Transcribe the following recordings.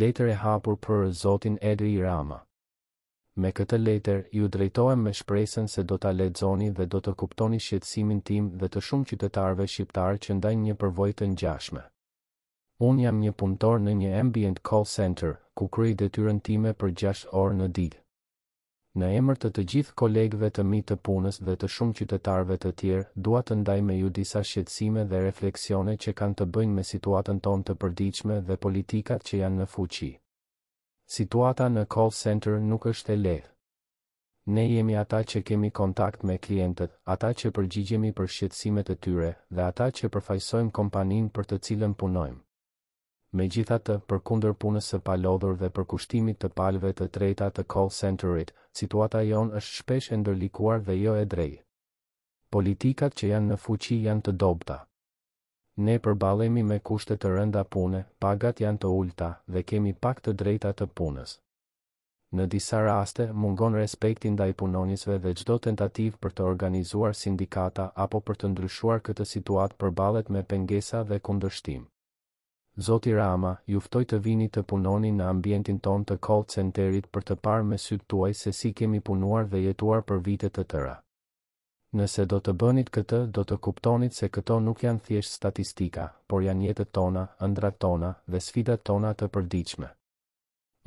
letër e hapur për Zotin Edi Rama. Me këtë letër, ju drejtohem me shpresën se do të ledzoni dhe do të kuptoni shqetsimin tim dhe të shumë qytetarve shqiptarë që ndaj një përvojtë të njashme. Unë jam një punëtor në një ambient call center, ku kry detyren time për 6 orë në ditë në emër të të gjithë kolegëve të mi të punës dhe të shumë qytetarëve të tjerë, dua të ndaj me ju disa shqetësime dhe refleksione që kanë të bëjnë me situatën tonë të përditshme dhe politikat që janë në fuqi. Situata në call center nuk është e lehtë. Ne jemi ata që kemi kontakt me klientët, ata që përgjigjemi për shqetësimet e tyre dhe ata që përfaqësojmë kompaninë për të cilën punojmë. Me gjitha të, për kunder punës së palodhur dhe për kushtimit të palve të trejta të call centerit, situata jonë është shpesh e ndërlikuar dhe jo e drej. Politikat që janë në fuqi janë të dobta. Ne përbalemi me kushtet të rënda pune, pagat janë të ulta dhe kemi pak të drejta të punës. Në disa raste, mungon respektin da i punonisve dhe gjdo tentativ për të organizuar sindikata apo për të ndryshuar këtë situat përbalet me pengesa dhe kundërshtim. Zoti Rama, juftoj të vini të punoni në ambientin ton të call centerit për të parë me sy tuaj se si kemi punuar dhe jetuar për vitet të tëra. Nëse do të bënit këtë, do të kuptonit se këto nuk janë thjesht statistika, por janë jetët tona, ëndrat tona dhe sfidat tona të përdiqme.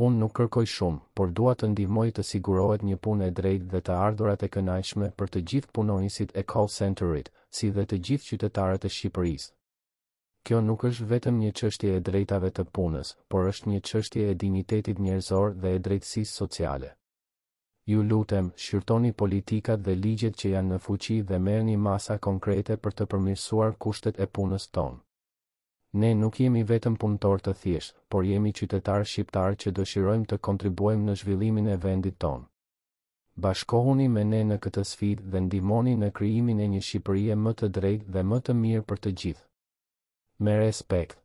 Unë nuk kërkoj shumë, por dua të ndihmoj të sigurohet një punë e drejtë dhe të ardhurat e kënaqshme për të gjithë punonjësit e call centerit, si dhe të gjithë qytetarët e Shqipërisë. Kjo nuk është vetëm një qështje e drejtave të punës, por është një qështje e dignitetit njerëzor dhe e drejtsis sociale. Ju lutem, shqyrtoni politikat dhe ligjet që janë në fuqi dhe merë një masa konkrete për të përmirësuar kushtet e punës tonë. Ne nuk jemi vetëm punëtor të thjeshtë, por jemi qytetar shqiptar që dëshirojmë të kontribuojmë në zhvillimin e vendit tonë. Bashkohuni me ne në këtë sfidë dhe ndihmoni në krijimin e një Shqipërie më të drejtë dhe më të mirë për të gjithë. my respect.